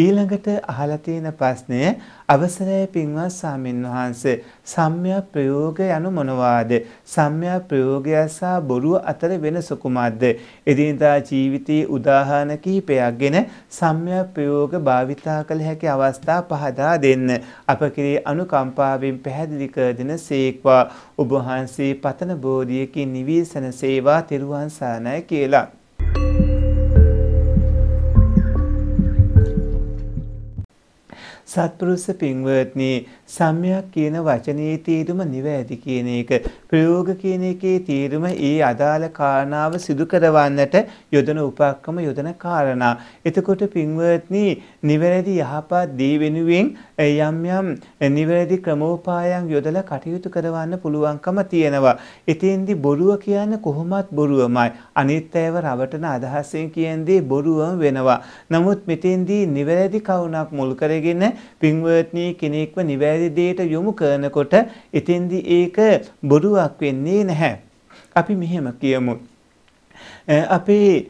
ඊළඟට අහලා තියෙන ප්‍රශ්නය අවසරය පින්වත් සාමින් වහන්සේ සම්‍යක් ප්‍රයෝග යනු මොනවාද සම්‍යක් ප්‍රයෝගය සහ බොරුව අතර වෙනස කුමක්ද එදිනදා ජීවිතයේ උදාහරණ කිහිපයක්ගෙන සම්‍යක් ප්‍රයෝග භාවිතා කළ හැකි අවස්ථා පහදා දෙන්න අප කෙරේ අනුකම්පාවෙන් පැහැදිලි කර දෙන සේක්වා ඔබ වහන්සේ පතන බෝධියකින් නිවිසන සේවා තෙරුවන් සරණයි කියලා සත්පුරුෂ පින්වත්නි සම්මයක් කියන වචනේ තේරුම නිවැරදි කියන එක ප්‍රයෝග කියන එකේ තේරුම ඒ අදාළ කාරණාව සිදු කරවන්නට යොදන උපක්‍රම යොදන කාරණා. එතකොට පින්වත්නි නිවැරදි යහපත් දේ වෙනුවෙන් යම් යම් නිවැරදි ක්‍රමෝපායන් යොදලා කටයුතු කරවන්න පුළුවන්කම තියෙනවා. ඉතින්දි බොරුව කියන්නේ කොහොමත් බොරුවමයි. අනිත් අයව රවටන අදහසෙන් කියන්නේ බොරුවම වෙනවා. නමුත් මෙතෙන්දී නිවැරදි කවුණක් මුල් කරගෙන පින්වත්නි කෙනෙක්ව නිවැරදි දෙයට යොමු කරනකොට ඉතින්දී ඒක බොරුවක් වෙන්නේ නැහැ. අපි මෙහෙම කියමු. අපේ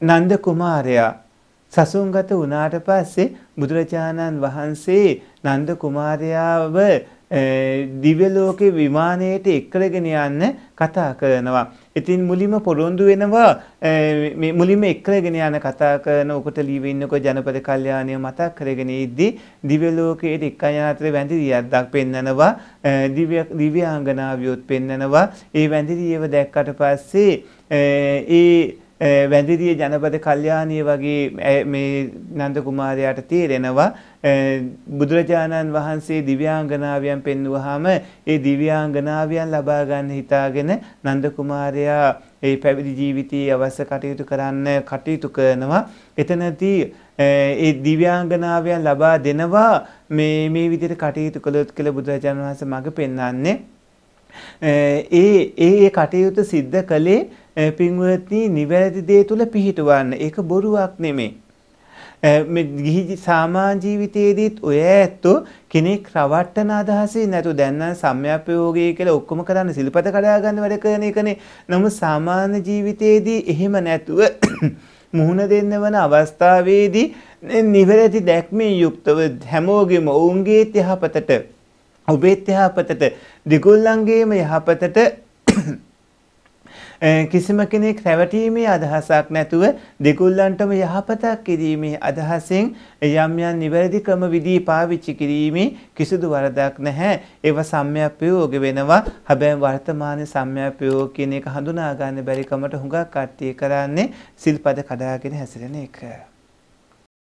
නන්ද කුමාරයා සසුන්ගත වුණාට පස්සේ බුදුරජාණන් වහන්සේ නන්ද කුමාරයාව දිව්‍ය ලෝකේ විමානයට එක්කරගෙන යන්න කතා කරනවා. ඉතින් මුලින්ම පොරොන්දු වෙනවා මේ මුලින්ම එක්කරගෙන යන කතා කරන ඔකට ලීව ඉන්නකෝ ජනපද කල්යාණය මතක් කරගෙන ඉද්දී දිව්‍ය ලෝකයේ එක් අයතර වැඳිරියක් පෙන්නනවා දිව්‍ය දිව්‍යාංගනාවියොත් පෙන්නනවා. ඒ වැඳිරියව දැක්කට පස්සේ ඒ වැඳිරිය ජනපද කල්යාණී වගේ මේ නන්ද කුමාරයාට තේරෙනවා බුදුරජාණන් වහන්සේ දිව්‍යාංගනාවියන් පෙන්වුවාම ඒ දිව්‍යාංගනාවියන් ලබා ගන්න හිතාගෙන නන්ද කුමාරයා ඒ පැවිදි ජීවිතයේ අවශ්‍ය කටයුතු කරන්න කටයුතු කරනවා එතනදී ඒ දිව්‍යාංගනාවියන් ලබා දෙනවා මේ මේ විදිහට කටයුතු කළොත් කියලා බුදුරජාණන් වහන්සේ මඟ පෙන්වන්නේ ඒ ඒ කටයුතු සිද්ධ කළේ පින්වත්නි නිවැරදි දේ තුල පිහිටවන්න. ඒක බොරුවක් නෙමෙයි. ගිහි සාමාජීවිතයේදීත් ඔය ඇත්තෝ කෙනෙක් රවට්ටන අදහසේ නැතු දැන්න සම්‍යපයෝගය කියලා ඔක්කොම කරන්න සිල්පත කඩාගන්න වැඩ කරන එකනේ. නමුත් සාමාන්‍ය ජීවිතයේදී එහෙම නැතුව මුහුණ දෙන්න වන අවස්ථාවේදී නිවැරදි දැක්මේ යුක්තව හැමෝගෙම ඔවුන්ගේ යහපතට ඔබේත් යහපතට දෙගොල්ලන්ගේම යහපතට කිසිම කෙනෙක් රැවටීමේ අදහසක් නැතුව දෙගොල්ලන්ටම යහපතක් කිරීමේ අදහසෙන් යම් යම් නිවැරදි ක්‍රම විදී පාවිච්චි කිරීමේ කිසිදු වරදක් නැහැ. ඒව සම්‍යප්පයෝග වෙනවා. හැබැයි වර්තමාන සම්‍යප්පයෝග කියන එක හඳුනා ගන්න බැරි කමට හුඟක් කට්ටිය කරන්නේ සිල්පද කඩාගෙන හැසිරෙන එක.